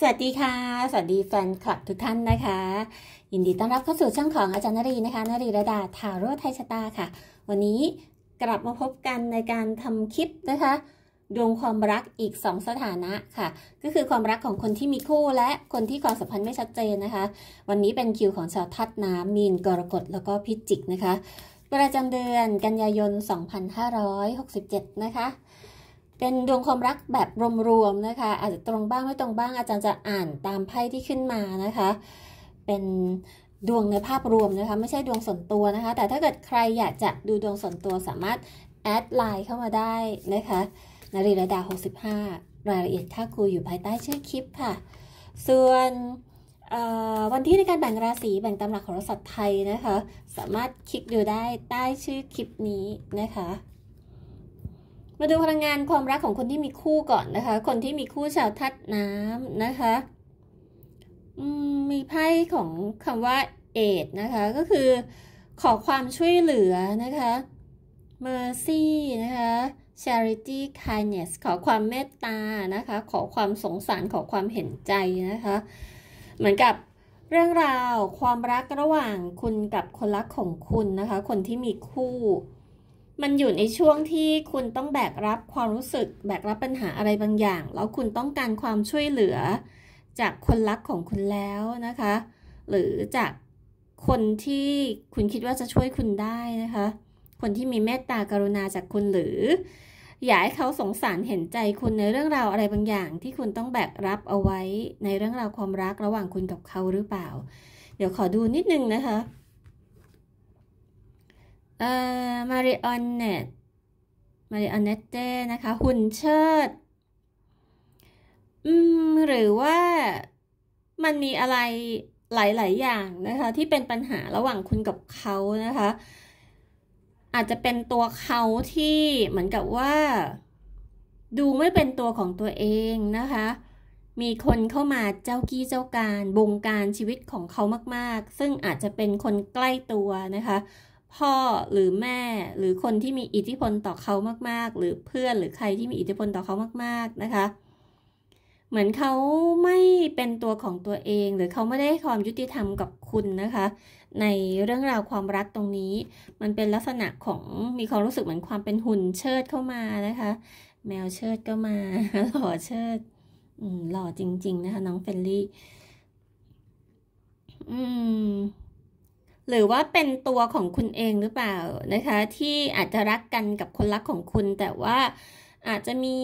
สวัสดีค่ะ สวัสดีแฟนคลับทุกท่านนะคะ ยินดีต้อนรับเข้าสู่ช่องของอาจารย์นรีนะคะ นรีระดาทาโร่ไทยชะตาค่ะ วันนี้กลับมาพบกันในการทำคลิปนะคะ ดวงความรักอีก 2 สถานะค่ะ ก็คือความรักของคนที่มีคู่และคนที่ความสัมพันธ์ไม่ชัดเจนนะคะ วันนี้เป็นคิวของชาวทัดน้ำมีนกรกฎแล้วก็พิจิกนะคะประจำเดือนกันยายน2567นะคะเป็นดวงความรักแบบรวมๆนะคะ อาจจะตรงบ้างไม่ตรงบ้างอาจารย์จะอ่านตามไพ่ที่ขึ้นมานะคะ เป็นดวงในภาพรวมนะคะไม่ใช่ดวงส่วนตัวนะคะ แต่ถ้าเกิดใครอยากจะดูดวงส่วนตัวสามารถแอดไลน์เข้ามาได้นะคะนารีระดา 65 รายละเอียดถ้าครูอยู่ภายใต้ชื่อคลิปค่ะ ส่วนวันที่ในการแบ่งราศี แบ่งตำหลักของรัศไทยนะคะ สามารถคลิกดูได้ใต้ชื่อคลิปนี้นะคะมาดูพลังงานความรักของคนที่มีคู่ก่อนนะคะ คนที่มีคู่ชาวทัดน้ำนะคะ มีไพ่ของคำว่าเอดนะคะ ก็คือ ขอความช่วยเหลือนะคะ mercy นะคะ charity kindness ขอความเมตตานะคะ ขอความสงสาร ขอความเห็นใจนะคะ เหมือนกับเรื่องราวความรักระหว่างคุณกับ คนรักของคุณนะคะ คนที่มีคู่มันอยู่ในช่วงที่คุณต้องแบกรับความรู้สึก แบกรับปัญหาอะไรบางอย่าง แล้วคุณต้องการความช่วยเหลือ จากคนรักของคุณแล้วนะคะ หรือจากคนที่คุณคิดว่าจะช่วยคุณได้นะคะ คนที่มีเมตตากรุณาจากคุณหรืออยากให้เขาสงสารเห็นใจคุณในเรื่องราวอะไรบางอย่างที่คุณต้องแบกรับเอาไว้ในเรื่องราวความรักระหว่างคุณกับเขาหรือเปล่า เดี๋ยวขอดูนิดนึงนะคะเอ่อมาริออนเนตมาริออนเนตเต้นะคะ หุ่นเชิด อืม หรือว่ามันมีอะไรหลาย ๆ อย่างนะคะ ที่เป็นปัญหาระหว่างคุณกับเขานะคะ อาจจะเป็นตัวเขาที่เหมือนกับว่า ดูไม่เป็นตัวของตัวเองนะคะ มีคนเข้ามาเจ้ากี้เจ้าการ บงการชีวิตของเขามาก ๆ ซึ่งอาจจะเป็นคนใกล้ตัวนะคะพ่อหรือแม่หรือคนที่มีอิทธิพลต่อเขามาก ๆ หรือเพื่อนหรือใครที่มีอิทธิพลต่อเขามาก ๆนะคะ เหมือนเขาไม่เป็นตัวของตัวเอง หรือเขาไม่ได้ความยุติธรรมกับคุณนะคะ ในเรื่องราวความรักตรงนี้ มันเป็นลักษณะของมีความรู้สึกเหมือนความเป็นหุ่นเชิดเข้ามานะคะ แมวเชิดก็มาหล่อเชิดหล่อจริง ๆ นะคะ น้องเฟลลี่ อืมหรือว่าเป็นตัวของคุณเองหรือเปล่านะคะ ที่อาจจะรักกันกับคนรักของคุณ แต่ว่าอาจจะมี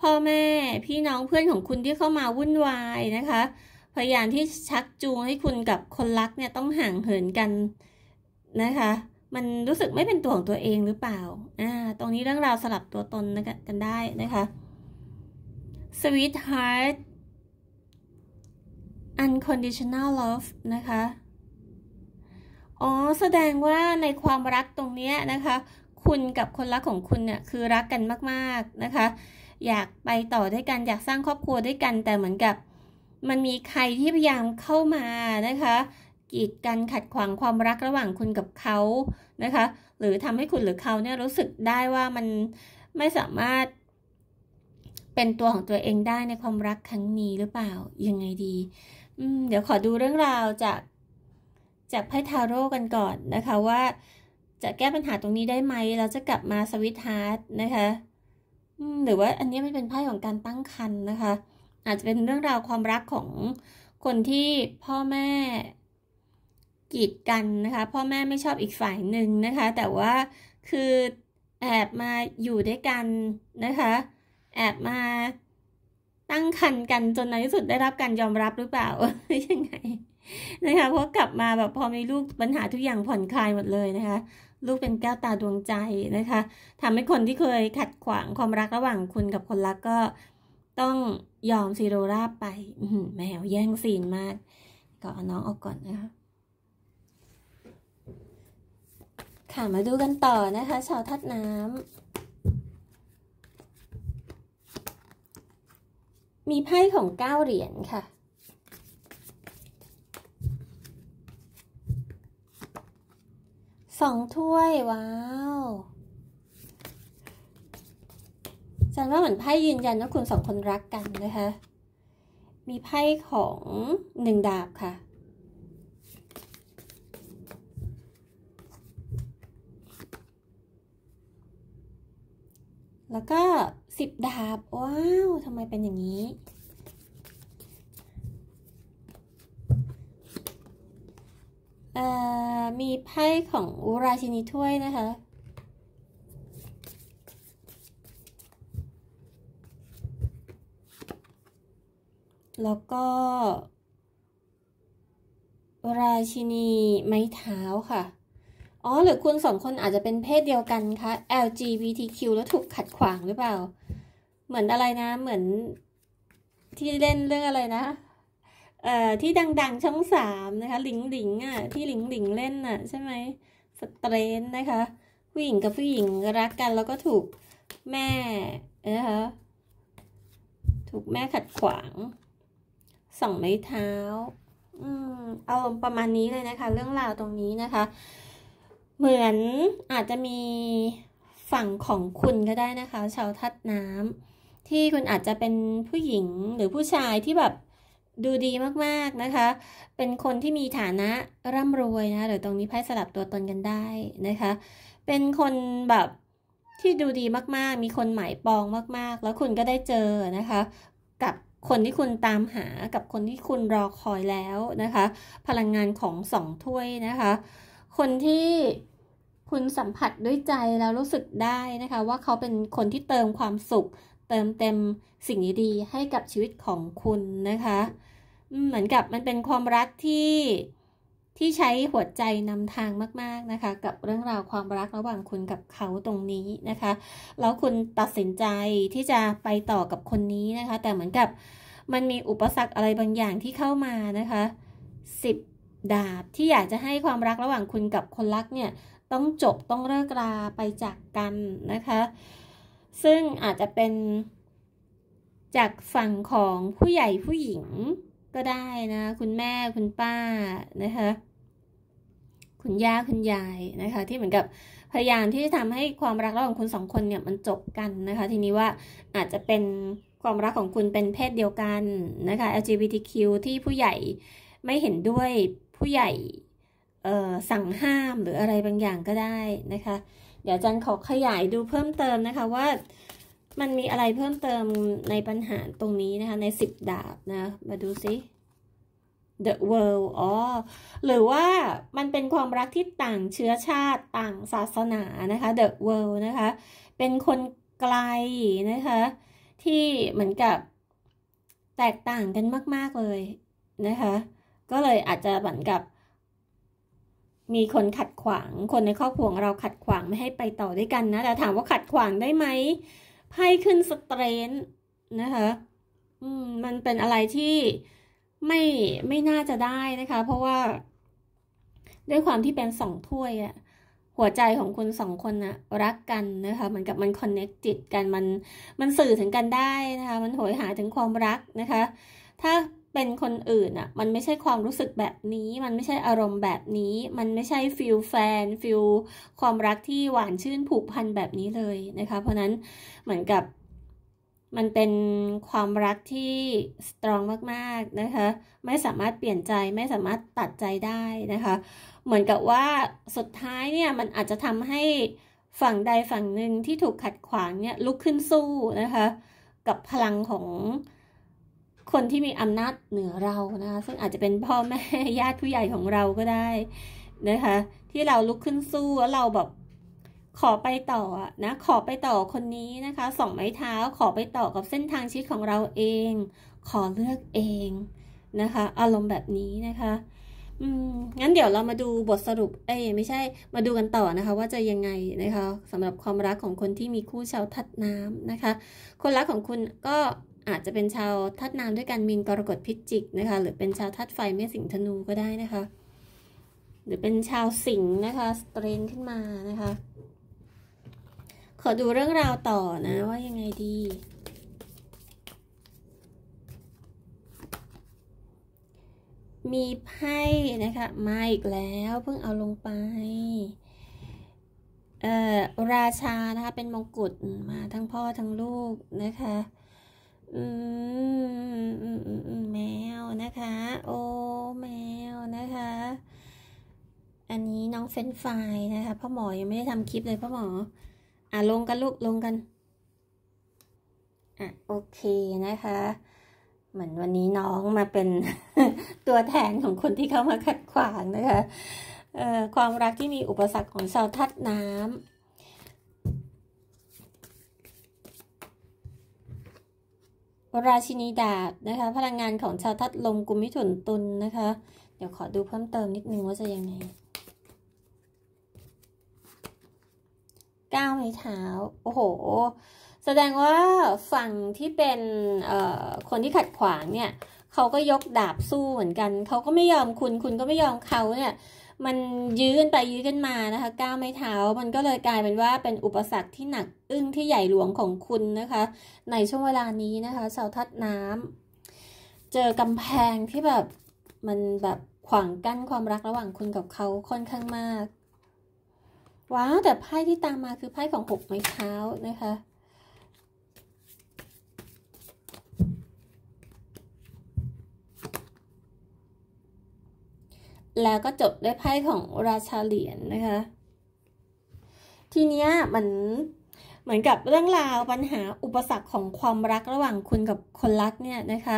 พ่อแม่พี่น้องเพื่อนของคุณที่เข้ามาวุ่นวายนะคะพยายามที่ชักจูงให้คุณกับคนรักเนี่ยต้องห่างเหินกันนะคะ มันรู้สึกไม่เป็นตัวของตัวเองหรือเปล่าอ่าตรงนี้เรื่องราวสลับตัวตนกันได้นะคะ Sweet heart unconditional love นะคะอ๋อแสดงว่าในความรักตรงนี้นะคะ คุณกับคนรักของคุณเนี่ยคือรักกันมากๆนะคะ อยากไปต่อด้วยกัน อยากสร้างครอบครัวด้วยกันแต่เหมือนกับ มันมีใครที่พยายามเข้ามานะคะกีดกันขัดขวางความรักระหว่างคุณกับเขานะคะ หรือทำให้คุณหรือเขาเนี่ยรู้สึกได้ว่ามันไม่สามารถ เป็นตัวของตัวเองได้ในความรักครั้งนี้หรือเปล่ายังไงดีเดี๋ยวขอดูเรื่องราวจากจากไพ่ทาโร่กันก่อนนะคะ ว่า จะแก้ปัญหาตรงนี้ได้ไหม เราจะกลับมาสวิตฮาร์ดนะคะหรือว่าอันนี้มันเป็นไพ่ของการตั้งครรภ์นะคะ อาจจะเป็นเรื่องราวความรักของคนที่พ่อแม่กีดกันนะคะ พ่อแม่ไม่ชอบอีกฝ่ายหนึ่งนะคะ แต่ว่าคือแอบมาอยู่ด้วยกันนะคะ แอบมาตั้งคันกันจนในที่สุดได้รับการยอมรับหรือเปล่าหรือยังไงนะคะเพราะกลับมาแบบพอมีลูกปัญหาทุกอย่างผ่อนคลายหมดเลยนะคะ ลูกเป็นแก้วตาดวงใจนะคะ ทำให้คนที่เคยขัดขวางความรักระหว่างคุณกับคนรักก็ต้องยอมซีโรราบไปแมวแย่งซีนมากก็เอาน้องออกก่อนนะคะ ค่ะมาดูกันต่อนะคะ ชาวทัดน้ำมีไพ่ของเก้าเหรียญค่ะสองถ้วย ว้าวจันว่าเหมือนไพ่ยืนยันว่าคุณสองคนรักกันนะคะมีไพ่ของหนึ่งดาบค่ะ แล้วก็สิบดาบว้าวทำไมเป็นอย่างนี้มีไพ่ของอุราชินีถ้วยนะคะ แล้วก็ราชินีไม้เท้าค่ะ อ๋อ หรือคุณสองคนอาจจะเป็นเพศเดียวกันคะ LGBTQ แล้วถูกขัดขวางหรือเปล่า เหมือนอะไรนะ เหมือนที่เล่นเรื่องอะไรนะเอ่อที่ดังๆ ช่องสามนะคะ หลิงหลิงอ่ะที่หลิงหลิงเล่นอ่ะใช่ไหมสเตรนนะคะ ผู้หญิงกับผู้หญิงรักกัน แล้วก็ถูกแม่นะคะถูกแม่ขัดขวางสองไม้เท้าอืมอารมณ์ประมาณนี้เลยนะคะ เรื่องราวตรงนี้นะคะ เหมือนอาจจะมีฝั่งของคุณก็ได้นะคะ ชาวทัดน้ำที่คุณอาจจะเป็นผู้หญิงหรือผู้ชายที่แบบดูดีมาก ๆ นะคะ เป็นคนที่มีฐานะร่ำรวยนะหรือตรงนี้ไพ่สลับตัวตนกันได้นะคะ เป็นคนแบบที่ดูดีมากๆ มีคนหมายปองมาก ๆ แล้วคุณก็ได้เจอนะคะ กับคนที่คุณตามหากับคนที่คุณรอคอยแล้วนะคะ พลังงานของสองถ้วยนะคะ คนที่คุณสัมผัสด้วยใจแล้วรู้สึกได้นะคะ ว่าเขาเป็นคนที่เติมความสุขเติมเต็มสิ่งดีๆให้กับชีวิตของคุณนะคะเหมือนกับมันเป็นความรักที่ที่ใช้หัวใจนำทางมากๆนะคะ กับเรื่องราวความรักระหว่างคุณกับเขาตรงนี้นะคะ แล้วคุณตัดสินใจที่จะไปต่อกับคนนี้นะคะ แต่เหมือนกับมันมีอุปสรรคอะไรบางอย่างที่เข้ามานะคะสิบดาบที่อยากจะให้ความรักระหว่างคุณกับคนรักเนี่ย ต้องจบต้องเลิกราไปจากกันนะคะ ซึ่งอาจจะเป็นจากฝั่งของผู้ใหญ่ผู้หญิงก็ได้นะ คุณแม่คุณป้านะคะ คุณย่า คุณยายนะคะ ที่เหมือนกับพยายามที่จะทำให้ความรักระหว่างคุณสองคนเนี่ย มันจบกันนะคะ ทีนี้ว่าอาจจะเป็นความรักของคุณเป็นเพศเดียวกันนะคะ LGBTQ ที่ผู้ใหญ่ไม่เห็นด้วยผู้ใหญ่สั่งห้ามหรืออะไรบางอย่างก็ได้นะคะ เดี๋ยวจันขอขยายดูเพิ่มเติมนะคะว่ามันมีอะไรเพิ่มเติมในปัญหาตรงนี้นะคะ ในสิบดาบ นะ มาดูซิ The world อ๋อ หรือว่ามันเป็นความรักที่ต่างเชื้อชาติต่างศาสนานะคะ The world นะคะ เป็นคนไกลนะคะ ที่เหมือนกับแตกต่างกันมาก ๆ เลยนะคะ ก็เลยอาจจะเหมือนกับ มีคนขัดขวางคนในครอบครัวเราขัดขวางไม่ให้ไปต่อด้วยกันนะ แต่ถามว่าขัดขวางได้ไหมไพ่ขึ้นสเตรน นะคะอืมมันเป็นอะไรที่ไม่ไม่น่าจะได้นะคะ เพราะว่า ด้วยความที่เป็นสองถ้วยอะหัวใจของคุณสองคนนะรักกันนะคะเหมือนกับมันคอนเน็กจิตกันมัน มันสื่อถึงกันได้นะคะ มันโหยหาถึงความรักนะคะ ถ้าเป็นคนอื่นอะมันไม่ใช่ความรู้สึกแบบนี้ มันไม่ใช่อารมณ์แบบนี้ มันไม่ใช่ฟิลแฟน ฟิลความรักที่หวานชื่นผูกพันแบบนี้เลยนะคะ เพราะนั้นเหมือนกับมันเป็นความรักที่ สตรองมากๆนะคะ ไม่สามารถเปลี่ยนใจ ไม่สามารถตัดใจได้นะคะ เหมือนกับว่า สุดท้ายเนี่ย มันอาจจะทำให้ฝั่งใดฝั่งหนึ่งที่ถูกขัดขวางเนี่ยลุกขึ้นสู้นะคะ กับพลังของคนที่มีอำนาจเหนือเรานะคะ ซึ่งอาจจะเป็นพ่อแม่ญาติผู้ใหญ่ของเราก็ได้ นะคะ ที่เราลุกขึ้นสู้แล้วเราแบบขอไปต่อนะ ขอไปต่อคนนี้นะคะ สองไม้เท้าขอไปต่อกับเส้นทางชีวิตของเราเอง ขอเลือกเองนะคะ อารมณ์แบบนี้นะคะ อืมงั้นเดี๋ยวเรามาดูบทสรุปเอ้ยไม่ใช่ มาดูกันต่อนะคะ ว่าจะยังไงนะคะสำหรับความรักของคนที่มีคู่ชาวทัดน้ำนะคะ คนรักของคุณก็อาจจะเป็นชาวธาตุน้ำด้วยกันมีนกรกฎพิจิกนะคะ หรือเป็นชาวธาตุไฟเมษสิงธนูก็ได้นะคะ หรือเป็นชาวสิงนะคะสเตรนขึ้นมานะคะ ขอดูเรื่องราวต่อนะ ว่ายังไงดี มีไพ่นะคะมาอีกแล้วเพิ่งเอาลงไปเอ่อราชานะคะเป็นมงกุฎมาทั้งพ่อทั้งลูกนะคะอืมอืมอืมอืมแมวนะคะ โอ้แมวนะคะ อันนี้น้องเฟนฟายนะคะ พ่อหมอยังไม่ได้ทำคลิปเลย พ่อหมอ อ่ะลงกันลูก ลงกันอ่ะโอเคนะคะ เหมือนวันนี้น้องมาเป็นตัวแทนของคนที่เข้ามาขัดขวางนะคะ เออ่ความรักที่มีอุปสรรคของชาวทัดน้ำราชินีดาบนะคะพลังงานของชาวทัดลมกุมิถุนตุลนนะคะ เดี๋ยวขอดูเพิ่มเติมนิดนึงว่าจะยังไงก้าวในเท้าโอ้โห แสดงว่าฝั่งที่เป็นคนที่ขัดขวางเนี่ย เขาก็ยกดาบสู้เหมือนกัน เขาก็ไม่ยอมคุณคุณก็ไม่ยอมเขาเนี่ยมันยื้อกันไปยื้อกันมานะคะก้าวไม่เท้ามันก็เลยกลายเป็นว่าเป็นอุปสรรคที่หนักอึ้งที่ใหญ่หลวงของคุณนะคะ ในช่วงเวลานี้นะคะชาวทัดน้ำ เจอกำแพงที่แบบมันแบบขวางกั้นความรักระหว่างคุณกับเขาค่อนข้างมาก ว้าวแต่ไพ่ที่ตามมาคือไพ่ของหกไม้เท้านะคะแล้วก็จบด้วยไพ่ของราชาเหรียญนนะคะทีเนี้ยมือนเหมือนกับเรื่องราวปัญหาอุปสรรคของความรักระหว่างคุณกับคนรักเนี่ยนะคะ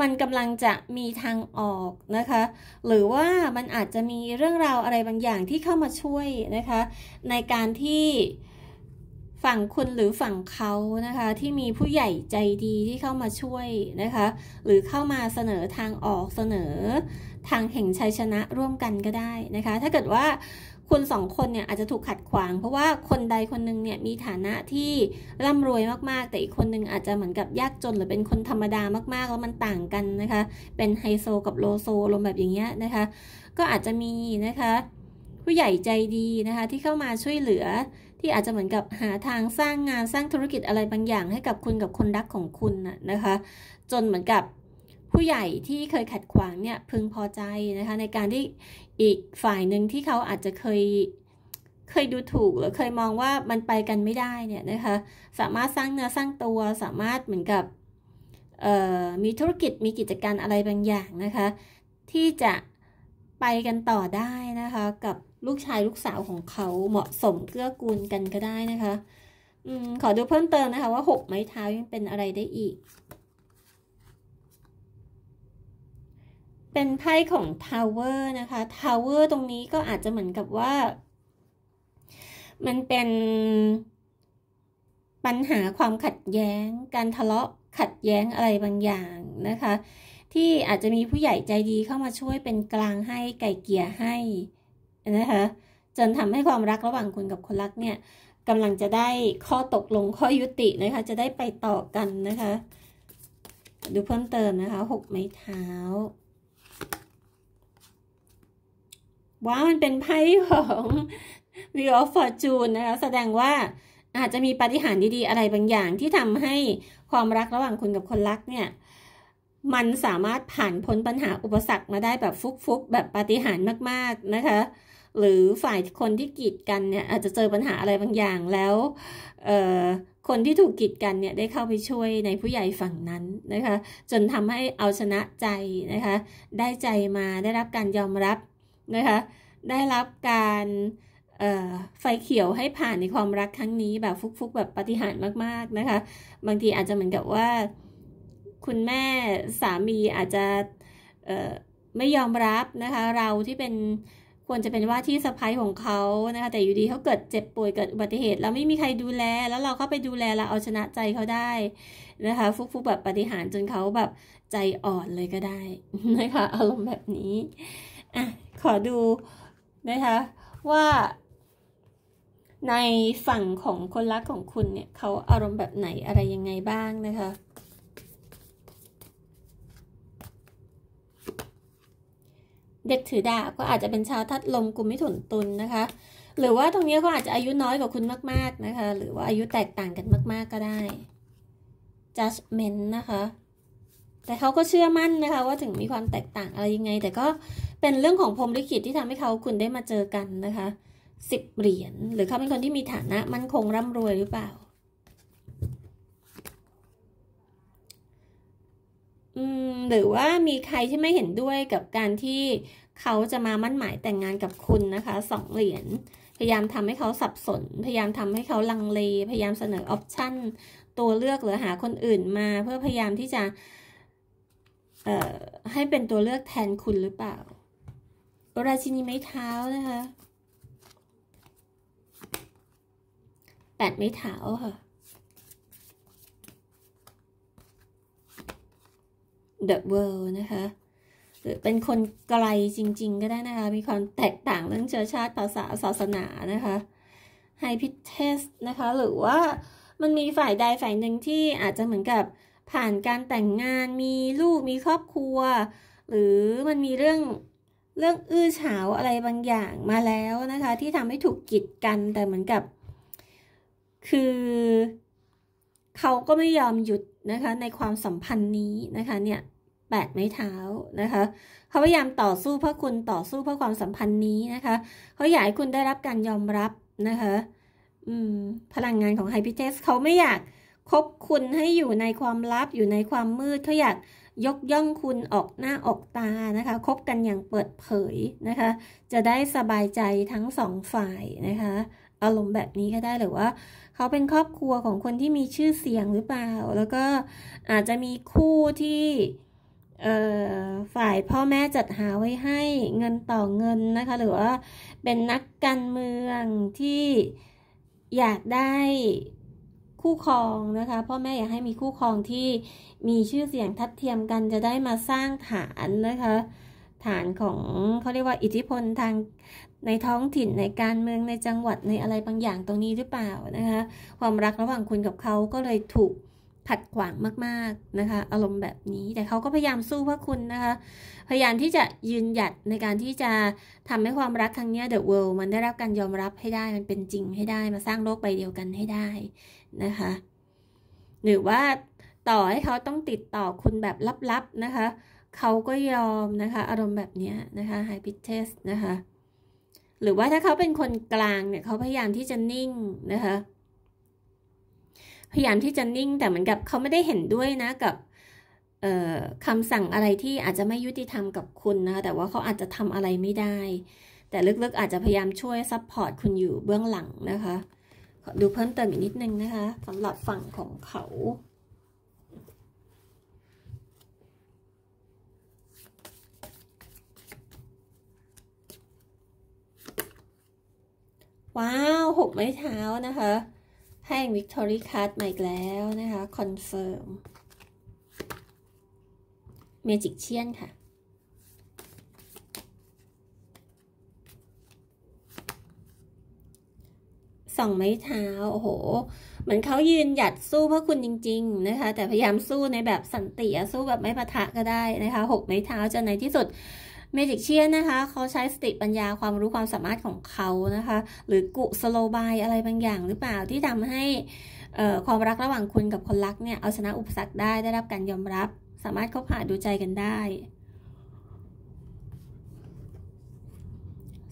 มันกำลังจะมีทางออกนะคะ หรือว่ามันอาจจะมีเรื่องราวอะไรบางอย่างที่เข้ามาช่วยนะคะ ในการที่ฝั่งคุณหรือฝั่งเขานะคะที่มีผู้ใหญ่ใจดีที่เข้ามาช่วยนะคะ หรือเข้ามาเสนอทางออกเสนอทางแห่งชัยชนะร่วมกันก็ได้นะคะ ถ้าเกิดว่า คุณสองคนเนี่ยอาจจะถูกขัดขวาง เพราะว่าคนใดคนหนึ่งเนี่ยมีฐานะที่ ร่ำรวยมาก ๆ แต่อีกคนหนึ่งอาจจะเหมือนกับยากจนหรือเป็นคนธรรมดามาก ๆ แล้วมันต่างกันนะคะ เป็นไฮโซ กับโลโซลมแบบอย่างเงี้ยนะคะ ก็อาจจะมีนะคะ ผู้ใหญ่ใจดีนะคะ ที่เข้ามาช่วยเหลือที่อาจจะเหมือนกับหาทางสร้างงานสร้างธุรกิจอะไรบางอย่าง ให้กับคุณกับคนรักของคุณนะคะ จนเหมือนกับผู้ใหญ่ที่เคยขัดขวางเนี่ยพึงพอใจนะคะ ในการที่อีกฝ่ายหนึ่งที่เขาอาจจะเคยเคยดูถูกหรือเคยมองว่ามันไปกันไม่ได้เนี่ยนะคะ สามารถสร้างเนื้อสร้างตัวสามารถเหมือนกับมีธุรกิจมีกิจการอะไรบางอย่างนะคะ ที่จะไปกันต่อได้นะคะ กับลูกชายลูกสาวของเขาเหมาะสมเกื้อกูลกันก็ได้นะคะอขอดูเพิ่มเติมนะคะว่าหกไม้เท้ายังเป็นอะไรได้อีกเป็นไพ่ของทาวเวอร์นะคะ ทาวเวอร์ตรงนี้ก็อาจจะเหมือนกับว่า มันเป็นปัญหาความขัดแย้ง การทะเลาะขัดแย้งอะไรบางอย่างนะคะ ที่อาจจะมีผู้ใหญ่ใจดีเข้ามาช่วยเป็นกลางให้ไก่เกี่ยให้นะคะ จนทำให้ความรักระหว่างคุณกับคนรักเนี่ยกำลังจะได้ข้อตกลงข้อยุตินะคะจะได้ไปต่อกันนะคะ ดูเพิ่มเติมนะคะหกไม้เท้าว่ามันเป็นไพ่ของวิ l o ฟ f อร์จูนนะคะ แสดงว่าอาจจะมีปฏิหารดี ๆ อะไรบางอย่างที่ทำให้ความรักระหว่างคุณกับคนรักเนี่ย มันสามารถผ่านพ้นปัญหาอุปสรรคมาได้แบบฟุกๆ แบบปฏิหารมาก ๆ นะคะ หรือฝ่ายคนที่กีดกันเนี่ย อาจจะเจอปัญหาอะไรบางอย่างแล้วคนที่ถูกกีดกันเนี่ย ได้เข้าไปช่วยในผู้ใหญ่ฝั่งนั้นนะคะจนทำให้เอาชนะใจนะคะได้ใจมาได้รับการยอมรับนะคะ ได้รับการไฟเขียวให้ผ่านในความรักครั้งนี้ แบบฟุกๆแบบปฏิหารมาก ๆ นะคะ บางทีอาจจะเหมือนกับว่า คุณแม่สามีอาจจะไม่ยอมรับนะคะ เราที่เป็นควรจะเป็นว่าที่สะพ้ายของเขานะคะ แต่อยู่ดีเขาเกิดเจ็บป่วยเกิดอุบัติเหตุแล้วไม่มีใครดูแล แล้วเราเข้าไปดูแลเราเอาชนะใจเขาได้นะคะ ฟุกๆแบบปฏิหารจนเขาแบบใจอ่อนเลยก็ได้นะคะอารมณ์แบบนี้อะขอดูนะคะว่า ในฝั่งของคนรักของคุณเนี่ยเขาอารมณ์แบบไหนอะไรยังไงบ้างนะคะ เด็กถือดาบก็อาจจะเป็นชาวทัดลมกลุ่มไม่ถุนตุนนะคะ หรือว่าตรงนี้เขาอาจจะอายุน้อยกว่าคุณมากๆนะคะ หรือว่าอายุแตกต่างกันมากๆก็ได้ judgment นะคะแต่เขาก็เชื่อมั่นนะคะ ว่าถึงมีความแตกต่างอะไรยังไงแต่ก็เป็นเรื่องของพรมลิขิตที่ทำให้เขาคุณได้มาเจอกันนะคะ สิบเหรียญหรือเขาเป็นคนที่มีฐานะมั่นคงร่ำรวยหรือเปล่า อืมหรือว่ามีใครที่ไม่เห็นด้วยกับการที่เขาจะมามั่นหมายแต่งงานกับคุณนะคะสองเหรียญพยายามทำให้เขาสับสน พยายามทำให้เขาลังเลพยายามเสนอออปชั่นตัวเลือกหรือหาคนอื่นมา เพื่อพยายามที่จะเอ่อให้เป็นตัวเลือกแทนคุณหรือเปล่าราชินีไม้เท้านะคะ แปดไม้เท้าค่ะ The World นะคะหรือเป็นคนไกลจริงๆ ก็ได้นะคะ มีความแตกต่างเรื่องเชื้อชาติ ภาษา ศาสนา นะคะไฮพิเทส นะคะ หรือว่ามันมีฝ่ายใดฝ่ายหนึ่งที่อาจจะเหมือนกับผ่านการแต่งงานมีลูก มีครอบครัว หรือมันมีเรื่องเรื่องอื้อฉาวอะไรบางอย่างมาแล้วนะคะ ที่ทำให้ถูกกีดกันแต่เหมือนกับ คือ เขาก็ไม่ยอมหยุดนะคะ ในความสัมพันธ์นี้นะคะ เนี่ยแปดไม้เท้านะคะ เขาพยายามต่อสู้เพื่อคุณต่อสู้เพื่อความสัมพันธ์นี้นะคะ เขาอยากให้คุณได้รับการยอมรับนะคะ อืม พลังงานของไฮพิเทสเขาไม่อยากคบคุณให้อยู่ในความลับอยู่ในความมืดเขาอยากยกย่องคุณออกหน้าออกตานะคะ คบกันอย่างเปิดเผยนะคะ จะได้สบายใจทั้งสองฝ่ายนะคะ อารมณ์แบบนี้ก็ได้หรือว่า เขาเป็นครอบครัวของคนที่มีชื่อเสียงหรือเปล่า แล้วก็อาจจะมีคู่ที่ฝ่ายพ่อแม่จัดหาไว้ให้เงินต่อเงินนะคะ หรือว่าเป็นนักการเมืองที่อยากได้คู่ครองนะคะพ่อแม่อยากให้มีคู่ครองที่มีชื่อเสียงทัดเทียมกันจะได้มาสร้างฐานนะคะฐานของเขาเรียกว่าอิทธิพลทางในท้องถิ่นในการเมืองในจังหวัดในอะไรบางอย่างตรงนี้หรือเปล่านะคะ ความรักระหว่างคุณกับเขาก็เลยถูกผัดขวางมาก ๆ นะคะ อารมณ์แบบนี้แต่เขาก็พยายามสู้เพื่อคุณนะคะพยายามที่จะยืนหยัดในการที่จะทำให้ความรักครั้งนี้เดอะเวิลด์มันได้รับการยอมรับให้ได้มันเป็นจริงให้ได้ มาสร้างโลกใบเดียวกันให้ได้นะคะหรือว่าต่อให้เขาต้องติดต่อคุณแบบลับๆนะคะ เขาก็ยอมนะคะ อารมณ์แบบนี้นะคะไฮพิเทสนะคะ หรือว่าถ้าเขาเป็นคนกลางเนี่ย เขาพยายามที่จะนิ่งนะคะ พยายามที่จะนิ่ง แต่เหมือนกับเขาไม่ได้เห็นด้วยนะ กับคำสั่งอะไรที่อาจจะไม่ยุติธรรมกับคุณนะคะแต่ว่าเขาอาจจะทำอะไรไม่ได้ แต่ลึกๆอาจจะพยายามช่วยซัพพอร์ตคุณอยู่เบื้องหลังนะคะดูเพิ่มเติมอีกนิดนึงนะคะสำหรับฝั่งของเขา ว้าวหกไม้เท้านะคะแห้งวิกตอรี่คัทมหม่แล้วนะคะ คอนเฟิร์มเมจิกเชียนค่ะสองไม้เท้าโอ้โห เหมือนเขายืนหยัดสู้เพื่อคุณจริงๆนะคะ แต่พยายามสู้ในแบบสันติสู้แบบไม่ปะทะก็ได้นะคะหกไม้เท้าจนในที่สุด เมจิกเชียนนะคะเขาใช้สติปัญญาความรู้ความสามารถของเขานะคะ หรือกุสโลบายอะไรบางอย่างหรือเปล่าที่ทำให้ความรักระหว่างคุณกับคนรักเนี่ย เอาชนะอุปสรรคได้ ได้รับการยอมรับ สามารถาผ่าดูใจกันได้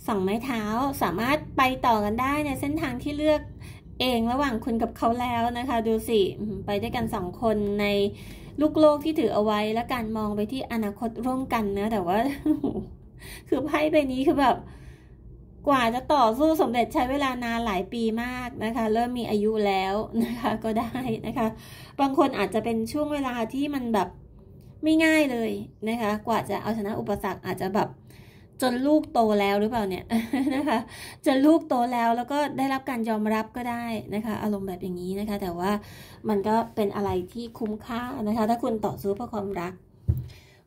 สองไม้เท้าสามารถไปต่อกันได้ในเส้นทางที่เลือกเองระหว่างคุณกับเขาแล้วนะคะ ดูสิไปด้วยกันสองคนในลูกโลกที่ถือเอาไว้ และการมองไปที่อนาคตร่วมกันนะแต่ว่าคือไพ่ใบนี้คือแบบ กว่าจะต่อสู้สมเร็จใช้เวลานานหลายปีมากนะคะ เริ่มมีอายุแล้วนะคะ ก็ได้นะคะ บางคนอาจจะเป็นช่วงเวลาที่มันแบบไม่ง่ายเลยนะคะกว่าจะเอาชนะอุปสรรค อาจจะแบบจนลูกโตแล้วหรือเปล่าเนี่ยนะคะจนลูกโตแล้วแล้วก็ได้รับการยอมรับก็ได้นะคะ อารมณ์แบบอย่างนี้นะคะ แต่ว่ามันก็เป็นอะไรที่คุ้มค่านะคะ ถ้าคุณต่อสู้เพื่อความรัก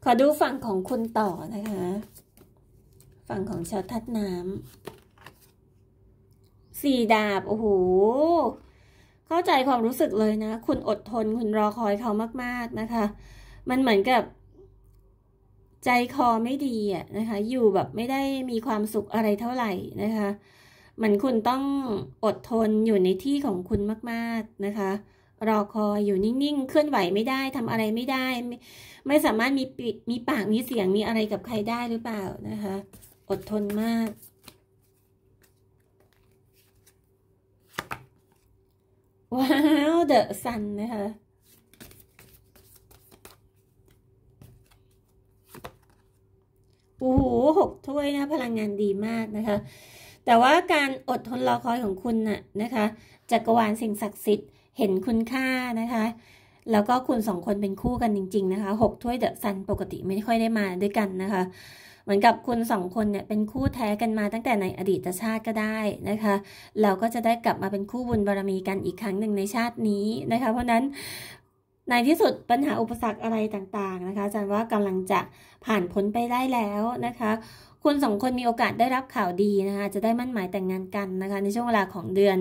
ขอดูฝั่งของคุณต่อนะคะ ฝั่งของชาวทัดน้ำสี่ดาบโอ้โหเข้าใจความรู้สึกเลยนะคุณอดทนคุณรอคอยเขามาก ๆนะคะ มันเหมือนกับใจคอไม่ดีอ่ะนะคะ อยู่แบบไม่ได้มีความสุขอะไรเท่าไหร่นะคะเหมือนคุณต้องอดทนอยู่ในที่ของคุณมาก ๆ นะคะ รอคอยอยู่นิ่ง ๆ เคลื่อนไหวไม่ได้ ทำอะไรไม่ได้ไม่ไม่สามารถมีปมีปาก มีเสียงมีอะไรกับใครได้หรือเปล่านะคะ อดทนมากว้าวเดอะซันนะคะโอ้โหหกถ้วยนะ พลังงานดีมากนะคะ แต่ว่าการอดทนรอคอยของคุณน่ะนะคะจักรวาลสิ่งศักดิ์สิทธิ์เห็นคุณค่านะคะ แล้วก็คุณสองคนเป็นคู่กันจริงๆ นะคะ หกถ้วยเดอะซันปกติไม่ค่อยได้มาด้วยกันนะคะ เหมือนกับคุณสองคนเนี่ยเป็นคู่แท้กันมาตั้งแต่ในอดีตชาติก็ได้นะคะ เราก็จะได้กลับมาเป็นคู่บุญบารมีกันอีกครั้งหนึ่งในชาตินี้นะคะ เพราะนั้นในที่สุดปัญหาอุปสรรคอะไรต่างๆ นะคะอาจารย์ว่ากำลังจะผ่านพ้นไปได้แล้วนะคะ คุณสองคนมีโอกาสได้รับข่าวดีนะคะ จะได้มั่นหมายแต่งงานกันนะคะ ในช่วงเวลาของเดือน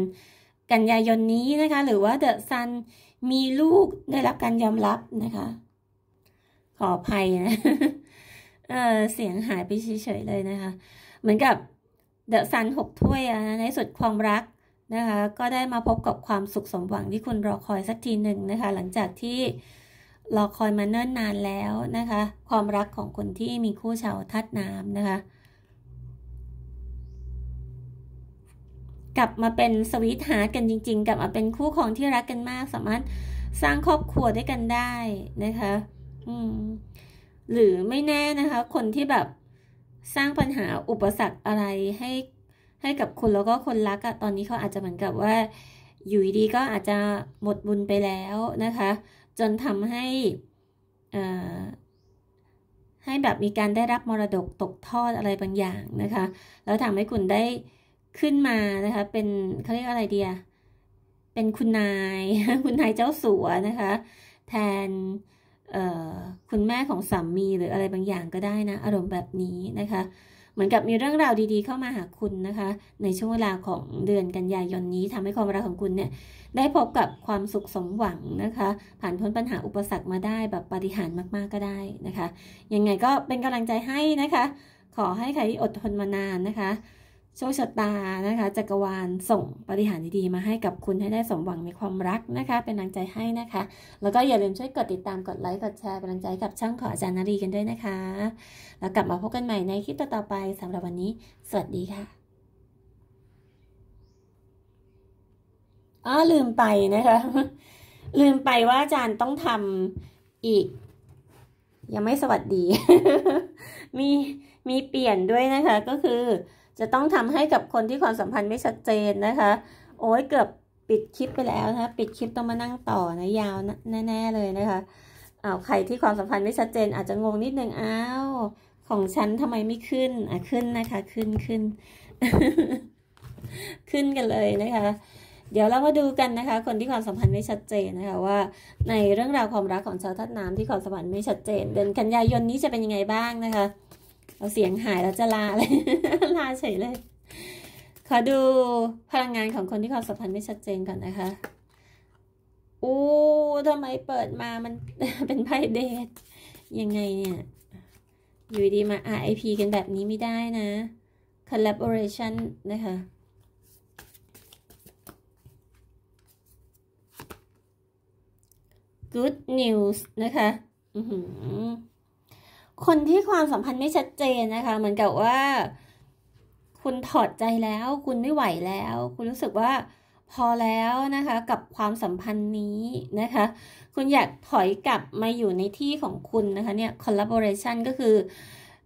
กันยายนนี้นะคะ หรือว่าเดอะซันมีลูกได้รับการยอมรับนะคะ ขออภัยนะเออเสียงหายไปเฉยๆเลยนะคะ เหมือนกับเดอะซันหกถ้วยนะในสุดความรักนะคะก็ได้มาพบกับความสุขสมหวังที่คุณรอคอยสักทีหนึ่งนะคะ หลังจากที่รอคอยมาเนิ่นนานแล้วนะคะ ความรักของคนที่มีคู่ชาวทาดน้ำนะคะ กลับมาเป็นสวีทหากันจริง ๆกลับมาเป็นคู่ของที่รักกันมากสามารถสร้างครอบครัวด้วยกันได้นะคะ อืม หรือไม่แน่นะคะ คนที่แบบสร้างปัญหาอุปสรรคอะไรให้ให้กับคุณแล้วก็คนรักอะตอนนี้เขาอาจจะเหมือนกับว่า อยู่ดีก็อาจจะหมดบุญไปแล้วนะคะ จนทำให้ ให้แบบมีการได้รับมรดกตกทอดอะไรบางอย่างนะคะ แล้วทำให้คุณได้ขึ้นมานะคะ เป็นเขาเรียกอะไรเดียเป็นคุณนาย คุณนายเจ้าสัวนะคะ แทนคุณแม่ของสามีหรืออะไรบางอย่างก็ได้นะ อารมณ์แบบนี้นะคะเหมือนกับมีเรื่องราวดีๆ เข้ามาหาคุณนะคะ ในช่วงเวลาของเดือนกันยายนนี้ ทำให้ความรักของคุณเนี่ย ได้พบกับความสุขสมหวังนะคะ ผ่านพ้นปัญหาอุปสรรคมาได้แบบปฏิหารมากๆก็ได้นะคะยังไงก็เป็นกำลังใจให้นะคะ ขอให้ใครที่อดทนมานานนะคะโชคชะตานะคะจักรวาลส่งปฏิหารดีๆมาให้กับคุณให้ได้สมหวังในความรักนะคะ เป็นกำลังใจให้นะคะ แล้วก็อย่าลืมช่วยกด ติดตามกด ไลค์ กดแชร์เป็นกำลังใจกับช่องขออาจารย์ นารี กันด้วยนะคะ แล้วกลับมา พบ กันใหม่ ใน คลิป ต่อๆไปสำหรับวันนี้ สวัสดีค่ะอ๋อลืมไปนะคะ ลืมไปว่าอาจารย์ต้องทำอีก ยังไม่สวัสดี มีมีเปลี่ยนด้วยนะคะ ก็คือจะต้องทำให้กับคนที่ความสัมพันธ์ไม่ชัดเจนนะคะโอ้ยเกือบปิดคลิปไปแล้วนะคะปิดคลิปต้องมานั่งต่อนะยาว แน่ ๆ เลยนะคะเอาใครที่ความสัมพันธ์ไม่ชัดเจน อาจจะงงนิดนึงอ้าว ของฉันทำไมไม่ขึ้นอ่ะขึ้นนะคะ ขึ้นขึ้นขึ้นกันเลยนะคะ เดี๋ยวเรามาดูกันนะคะ คนที่ความสัมพันธ์ไม่ชัดเจนนะคะว่าในเรื่องราวความรักของชาวทัดน้ำที่ความสัมพันธ์ไม่ชัดเจน เดือนกันยายนนี้จะเป็นยังไงบ้างนะคะเอาเสียงหายแล้วจะลาเลย ลาเฉยเลย ขอดูพลังงานของคนที่ความสัมพันธ์ไม่ชัดเจนก่อนนะคะ อู้ทำไมเปิดมามันเป็นไพ่เดทยังไงเนี่ย อยู่ดีมา RIP กันแบบนี้ไม่ได้นะ collaboration นะคะกู๊ดนิวส์นะคะ อือหือคนที่ความสัมพันธ์ไม่ชัดเจนนะคะเหมือนกับว่า คุณถอดใจแล้ว คุณไม่ไหวแล้ว คุณรู้สึกว่าพอแล้วนะคะ กับความสัมพันธ์นี้นะคะ คุณอยากถอยกลับมาอยู่ในที่ของคุณนะคะเนี่ย collaboration ก็คือ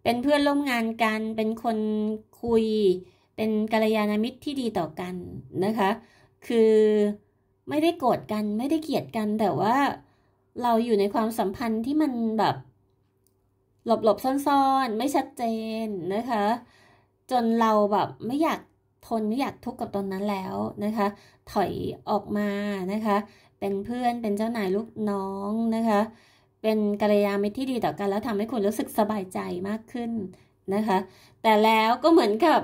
เป็นเพื่อนร่วมงานกัน เป็นคนคุยเป็นกัลยาณมิตรที่ดีต่อกันนะคะ คือไม่ได้โกรธกันไม่ได้เกลียดกัน แต่ว่าเราอยู่ในความสัมพันธ์ที่มันแบบหลบๆซ่อนๆ ไม่ชัดเจนนะคะ จนเราแบบไม่อยากทนไม่อยากทุกข์กับตนนั้นแล้วนะคะ ถอยออกมานะคะ เป็นเพื่อนเป็นเจ้านายลูกน้องนะคะ เป็นกัลยาณมิตรที่ดีต่อกันแล้วทำให้คุณรู้สึกสบายใจมากขึ้น นะคะ แต่แล้วก็เหมือนกับ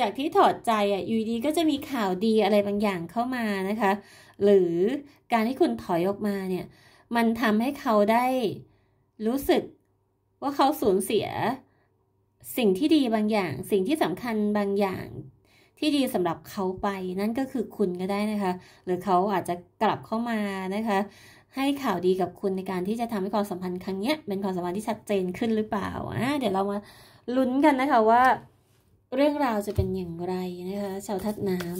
จากที่ถอดใจอ่ะอยู่ดีก็จะมีข่าวดีอะไรบางอย่างเข้ามานะคะหรือการที่คุณถอยออกมาเนี่ยมันทำให้เขาได้รู้สึกว่าเขาสูญเสีย สิ่งที่ดีบางอย่าง สิ่งที่สำคัญบางอย่าง ที่ดีสำหรับเขาไป นั่นก็คือคุณก็ได้นะคะ หรือเขาอาจจะกลับเข้ามานะคะ ให้ข่าวดีกับคุณในการที่จะทำให้ความสัมพันธ์ครั้งนี้เป็นความสัมพันธ์ที่ชัดเจนขึ้นหรือเปล่า อ่ะ เดี๋ยวเรามาลุ้นกันนะคะว่า เรื่องราวจะเป็นอย่างไรนะคะ ชาวทัดน้ำ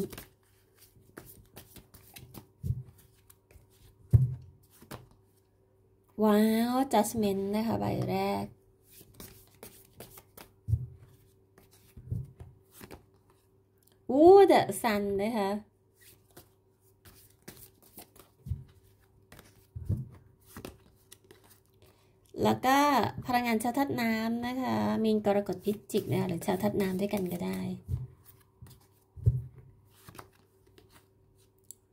ว้าวจัสเมนนะคะ ใบแรกอู้เดอะซันะคะ แล้วก็พลังงานชาทัดน้ำนะคะ มีกรกฎพิจิกนะคะหรือชาทัดน้ำด้วยกันก็ได้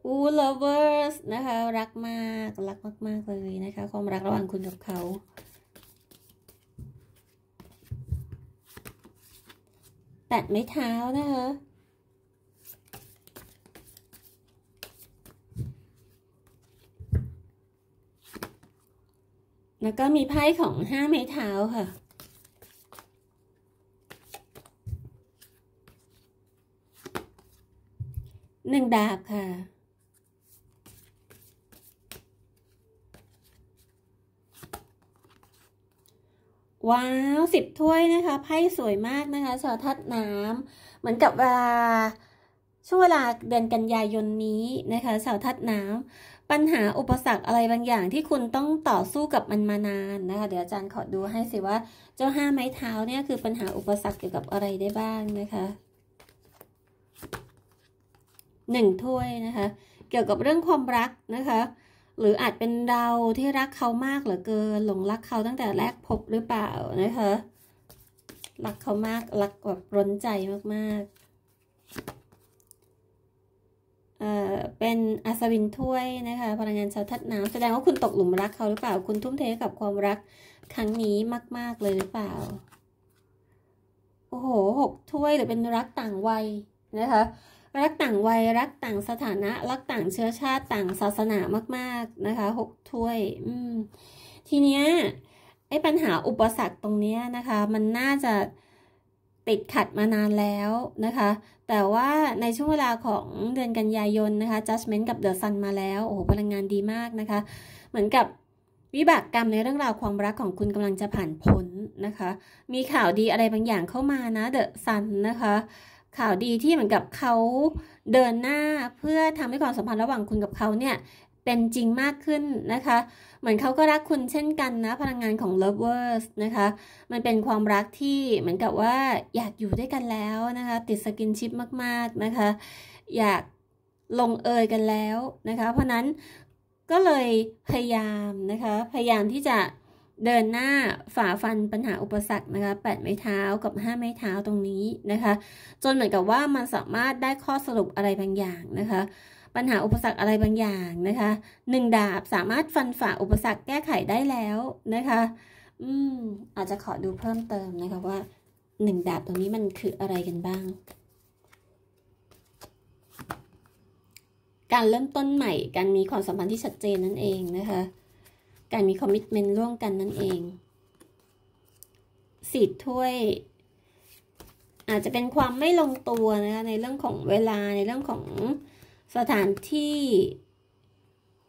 อู้ lovers นะคะ รักมาก รักมาก ๆ เลยนะคะ ความรักระหว่างคุณกับเขาแตดไม้เท้านะคะแล้วก็มีไพ่ของห้าไม้เท้าค่ะหนึ่งดาบค่ะว้าวสิบถ้วยนะคะไพ่สวยมากนะคะชาวทัดน้ำเหมือนกับว่าช่วงเวลาเดือนกันยายนนี้นะคะชาวทัดน้ำปัญหาอุปสรรคอะไรบางอย่างที่คุณต้องต่อสู้กับมันมานานนะคะ เดี๋ยวอาจารย์ขอดูให้สิว่าเจ้าห้าไม้เท้าเนี่ยคือปัญหาอุปสรรคเกี่ยวกับอะไรได้บ้างนะคะหนึ่งถ้วยนะคะ เกี่ยวกับเรื่องความรักนะคะหรืออาจเป็นเราที่รักเขามากเหลือเกิน หลงรักเขาตั้งแต่แรกพบหรือเปล่านะคะรักเขามากรักแบบร้นใจมากๆเอ่อเป็นอัศวินถ้วยนะคะพลังงานชาวทัดน้ำแสดงว่าคุณตกหลุมรักเขาหรือเปล่า คุณทุ่มเทกับความรักครั้งนี้มาก ๆเลยหรือเปล่า โอ้โหหกถ้วย หรือเป็นรักต่างวัยนะคะรักต่างวัยรักต่างสถานะ รักต่างเชื้อชาติต่างศาสนามากๆนะคะหกถ้วย อืมทีเนี้ย ไอ้ปัญหาอุปสรรคตรงเนี้ยนะคะ มันน่าจะติดขัดมานานแล้วนะคะ แต่ว่าในช่วงเวลาของเดือนกันยายนนะคะ Judgment กับ The Sun มาแล้วโอ้โหพลังงานดีมากนะคะ เหมือนกับวิบากกรรมในเรื่องราวความรักของคุณกำลังจะผ่านพ้นนะคะ มีข่าวดีอะไรบางอย่างเข้ามานะ The Sun นะคะข่าวดีที่เหมือนกับเขาเดินหน้าเพื่อทำให้ความสัมพันธ์ระหว่างคุณกับเขาเนี่ย เป็นจริงมากขึ้นนะคะ เหมือนเขาก็รักคุณเช่นกันนะพลังงานของ lovers นะคะ มันเป็นความรักที่เหมือนกับว่าอยากอยู่ด้วยกันแล้วนะคะติดสกินชิพมากๆนะคะอยากลงเอยกันแล้วนะคะเพราะนั้นก็เลยพยายามนะคะ พยายามที่จะเดินหน้าฝ่าฟันปัญหาอุปสรรคนะคะแปดไม้เท้ากับห้าไม้เท้าตรงนี้นะคะ จนเหมือนกับว่ามันสามารถได้ข้อสรุปอะไรบางอย่างนะคะ ปัญหาอุปสรรคอะไรบางอย่างนะคะหนึ่งดาบสามารถฟันฝ่าอุปสรรคแก้ไขได้แล้วนะคะ อืม อาจจะขอดูเพิ่มเติมนะคะว่าหนึ่งดาบตรงนี้มันคืออะไรกันบ้าง การเริ่มต้นใหม่การมีความสัมพันธ์ที่ชัดเจนนั่นเองนะคะการมีคอมมิชเมนต์ร่วมกันนั่นเอง สีถ้วย อาจจะเป็นความไม่ลงตัวนะคะ ในเรื่องของเวลาในเรื่องของสถานที่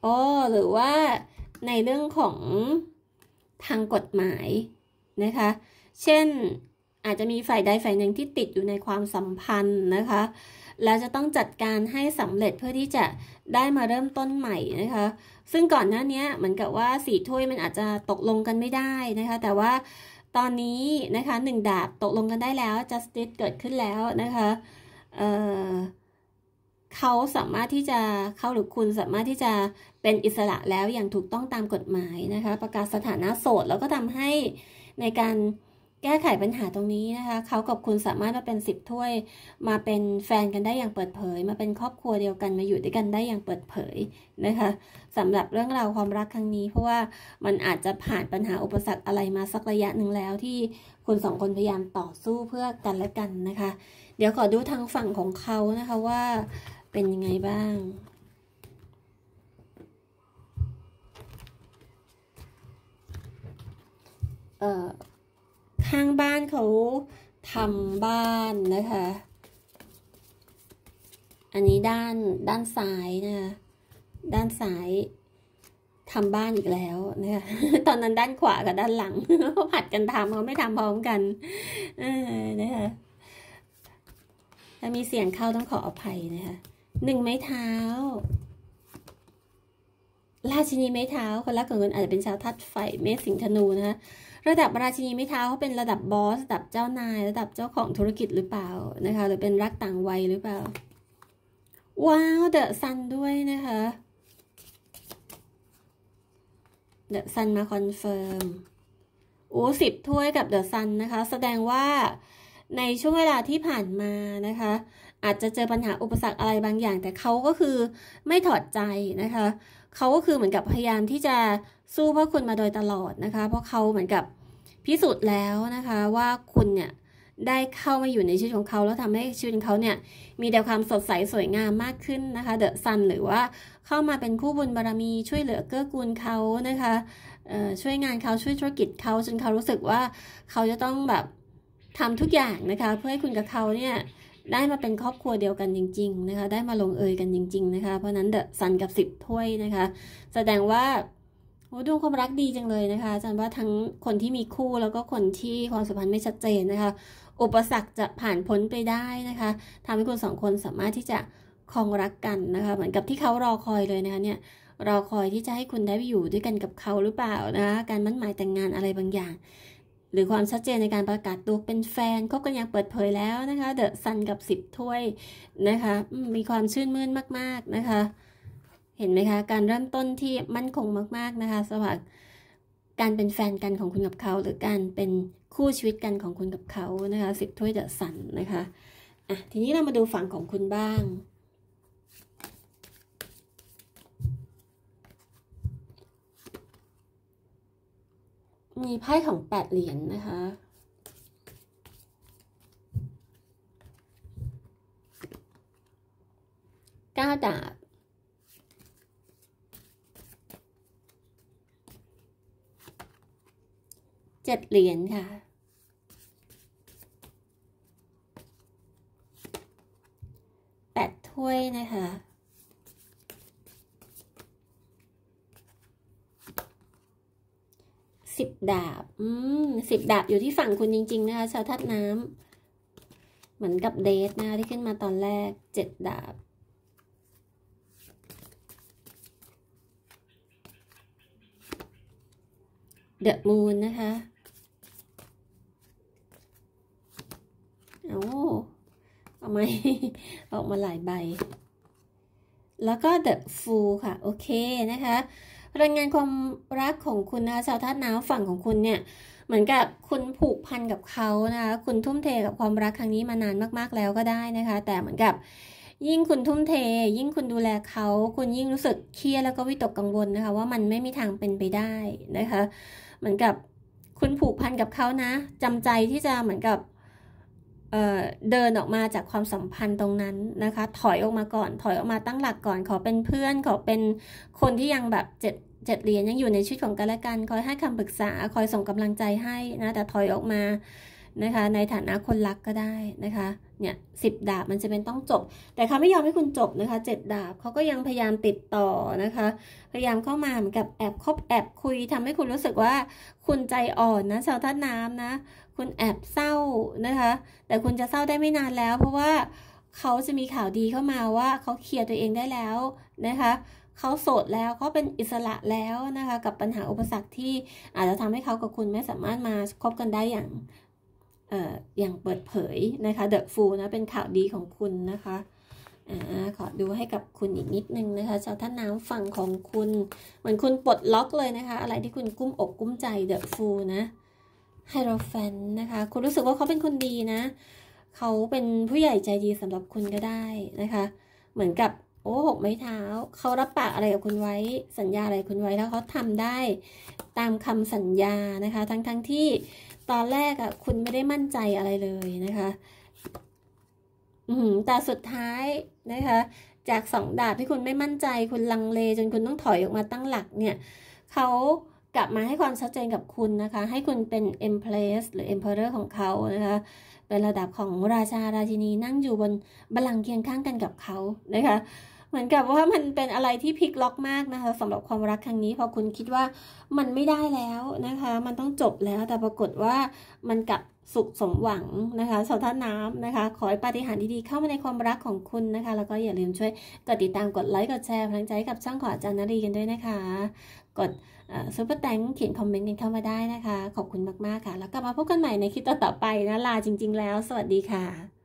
อ๋อหรือว่าในเรื่องของทางกฎหมายนะคะ เช่นอาจจะมีฝ่ายใดฝ่ายหนึ่งที่ติดอยู่ในความสัมพันธ์นะคะแล้วจะต้องจัดการให้สำเร็จเพื่อที่จะได้มาเริ่มต้นใหม่นะคะซึ่งก่อนหน้านี้เหมือนกับว่าสี่ถ้วยมันอาจจะตกลงกันไม่ได้นะคะ แต่ว่าตอนนี้นะคะหนึ่งดาบตกลงกันได้แล้ว justice เกิดขึ้นแล้วนะคะเเขาสามารถที่จะเขาหรือคุณสามารถที่จะเป็นอิสระแล้วอย่างถูกต้องตามกฎหมายนะคะประกาศสถานะโสดแล้วก็ทำให้ในการแก้ไขปัญหาตรงนี้นะคะเขากับคุณสามารถมาเป็นสิบถ้วย มาเป็นแฟนกันได้อย่างเปิดเผย มาเป็นครอบครัวเดียวกันมาอยู่ด้วยกันได้อย่างเปิดเผยนะคะสำหรับเรื่องราวความรักครั้งนี้ เพราะว่ามันอาจจะผ่านปัญหาอุปสรรคอะไรมาสักระยะหนึ่งแล้วที่คุณสองคนพยายามต่อสู้เพื่อกันและกันนะคะ เดี๋ยวขอดูทางฝั่งของเขานะคะว่าเป็นยังไงบ้าง เอ่อข้างบ้านเขาทำบ้านนะคะ อันนี้ด้านด้านซ้ายนะคะด้านซ้ายทำบ้านอีกแล้วนะคะ ตอนนั้นด้านขวากับด้านหลังเขาผัดกันทำเขาไม่ทำพร้อมกันเนะคะถ้ามีเสียงเข้าต้องขออภัยนะคะหนึ่งไม้เท้า ราชินีไม้เท้าคนรักของเงินอาจจะเป็นชาวทัดไฟเมสสิงธนูนะคะระดับราชินีไม่เท้าเขาเป็นระดับบอส ระดับเจ้านาย ระดับเจ้าของธุรกิจหรือเปล่านะคะ หรือเป็นรักต่างวัยหรือเปล่า ว้าวเดอะซันด้วยนะคะเดอะซันมาคอนเฟิร์มโอ้สิบถ้วยกับเดอะซันนะคะ แสดงว่าในช่วงเวลาที่ผ่านมานะคะ อาจจะเจอปัญหาอุปสรรคอะไรบางอย่าง แต่เขาก็คือไม่ถอดใจนะคะ เขาก็คือเหมือนกับพยายามที่จะสู้เพื่อคุณมาโดยตลอดนะคะ เพราะเขาเหมือนกับพิสูจน์แล้วนะคะว่าคุณเนี่ย ได้เข้ามาอยู่ในชีวิตของเขา แล้วทำให้ชีวิตของเขาเนี่ยมีแต่ความสดใสสวยงามมากขึ้นนะคะเดอะซันหรือว่าเข้ามาเป็นคู่บุญบารรมีช่วยเหลือเกื้อกูลเขานะคะ ช่วยงานเขาช่วยธุรกิจเขาจนเขารู้สึกว่าเขาจะต้องแบบทำทุกอย่างนะคะเพื่อให้คุณกับเขาเนี่ยได้มาเป็นครอบครัวเดียวกันจริงๆนะคะได้มาลงเอยกันจริง ๆนะคะเพราะนั้นเดอะซันกับสิบถ้วยนะคะ แสดงว่าโอ้ดูความรักดีจังเลยนะคะอาจารย์ว่าทั้งคนที่มีคู่แล้วก็คนที่ความสัมพันธ์ไม่ชัดเจนนะคะ อุปสรรคจะผ่านพ้นไปได้นะคะทำให้คุณสองคนสามารถที่จะคลองรักกันนะคะ เหมือนกับที่เขารอคอยเลยนะคะเนี่ย รอคอยที่จะให้คุณได้ไปอยู่ด้วยกันกับเขาหรือเปล่านะคะการมั่นหมายแต่งงานอะไรบางอย่าง หรือความชัดเจนในการประกาศตัวเป็นแฟนคบกันอย่างเปิดเผยแล้วนะคะเดอะซันกับสิบถ้วยนะคะมีความชื่นมื่นมากๆนะคะเห็นไหมคะ การเริ่มต้นที่มั่นคงมาก ๆนะคะสำหรับการเป็นแฟนกันของคุณกับเขา หรือการเป็นคู่ชีวิตกันของคุณกับเขานะคะสิบถ้วยจะสันนะคะอ่ะทีนี้เรามาดูฝั่งของคุณบ้าง มีไพ่ของแปดเหรียญนนะคะก้าดาบเจ็ดเหรียญค่ะ แปดถ้วยนะคะ สิบดาบ อืม สิบดาบอยู่ที่ฝั่งคุณจริงๆนะคะ ชาวทัดน้ำ เหมือนกับเดทนะคะที่ขึ้นมาตอนแรก เจ็ดดาบ เดอะมูนนะคะอาไหมออกมาหลายใบ แล้วก็ the fool ค่ะโอเคนะคะรายงงานความรักของคุณนะคะชาวธาตุน้ำฝั่งของคุณเนี่ย เหมือนกับคุณผูกพันกับเขานะคะคุณทุ่มเทกับความรักครั้งนี้มานานมากๆแล้วก็ได้นะคะ แต่เหมือนกับ ยิ่งคุณทุ่มเท ยิ่งคุณดูแลเขาคุณยิ่งรู้สึกเครียดแล้วก็วิตกกังวลนะคะ ว่ามันไม่มีทางเป็นไปได้นะคะ เหมือนกับคุณผูกพันกับเขานะจำใจที่จะเหมือนกับเดินออกมาจากความสัมพันธ์ตรงนั้นนะคะ ถอยออกมาก่อน ถอยออกมาตั้งหลักก่อน ขอเป็นเพื่อน ขอเป็นคนที่ยังแบบเจ็ดเจ็ดเหรียญยังอยู่ในชีวิตของกันและกัน คอยให้คำปรึกษา คอยส่งกำลังใจให้นะแต่ถอยออกมานะคะ ในฐานะคนรักก็ได้นะคะเนี่ยสิบดาบมันจะเป็นต้องจบ แต่เขาไม่ยอมให้คุณจบนะคะเจ็ดดาบเขาก็ยังพยายามติดต่อนะคะ พยายามเข้ามาเหมือนกับแอบคบแอบคุยทำให้คุณรู้สึกว่าคุณใจอ่อนนะชาวท่าน้ำนะคุณแอบเศร้านะคะ แต่คุณจะเศร้าได้ไม่นานแล้ว เพราะว่าเขาจะมีข่าวดีเข้ามาว่าเขาเคลียร์ตัวเองได้แล้วนะคะ เขาโสดแล้วเขาเป็นอิสระแล้วนะคะกับปัญหาอุปสรรคที่ อาจจะทำให้เขากับคุณไม่สามารถมาคบกันได้อย่างเอ่ออย่างเปิดเผยนะคะเดอะฟูลนะเป็นข่าวดีของคุณนะคะอ่าขอดูให้กับคุณอีกนิดนึงนะคะชาวท่าน้ำฝั่งของคุณเหมือนคุณปลดล็อกเลยนะคะอะไรที่คุณกุ้มอกกุ้มใจเดอะฟูลนะไฮโรแฟนนะคะ คุณรู้สึกว่าเขาเป็นคนดีนะ เขาเป็นผู้ใหญ่ใจดีสำหรับคุณก็ได้นะคะ เหมือนกับ โอ้หกไม้เท้าเขารับปากอะไรกับคุณไว้สัญญาอะไรคุณไว้แล้ว เขาทำได้ตามคำสัญญานะคะ ทั้งๆทที่ตอนแรกอะ่ะคุณไม่ได้มั่นใจอะไรเลยนะคะแต่สุดท้ายนะคะ จากสองดาบที่คุณไม่มั่นใจคุณลังเล จนคุณต้องถอยออกมาตั้งหลัก เนี่ย เขากลับมาให้ความชัดเจนกับคุณนะคะ ให้คุณเป็น empress หรือ emperor ของเขานะคะ เป็นระดับของราชาราชินีนั่งอยู่บนบัลลังก์เคียงข้างกันกับเขานะคะ เหมือนกับว่ามันเป็นอะไรที่พลิกล็อกมากนะคะสำหรับความรักครั้งนี้พอคุณคิดว่ามันไม่ได้แล้วนะคะ มันต้องจบแล้ว แต่ปรากฏว่ามันกลับสุขสมหวังนะคะสาวท่าน้ำนะคะ ขอให้ปฏิหารดีๆเข้ามาในความรักของคุณนะคะแล้วก็อย่าลืมช่วยกดติดตามกดไลค์กดแชร์พลังใจกับช่องขออาจารย์นรีกันด้วยนะคะ กดซูเปอร์แตงเขียนคอมเมนต์กันเข้ามาได้นะคะ ขอบคุณมากๆค่ะ แล้วกลับมาพบกันใหม่ในคลิปต่อๆไปนะลาจริงๆแล้ว สวัสดีค่ะ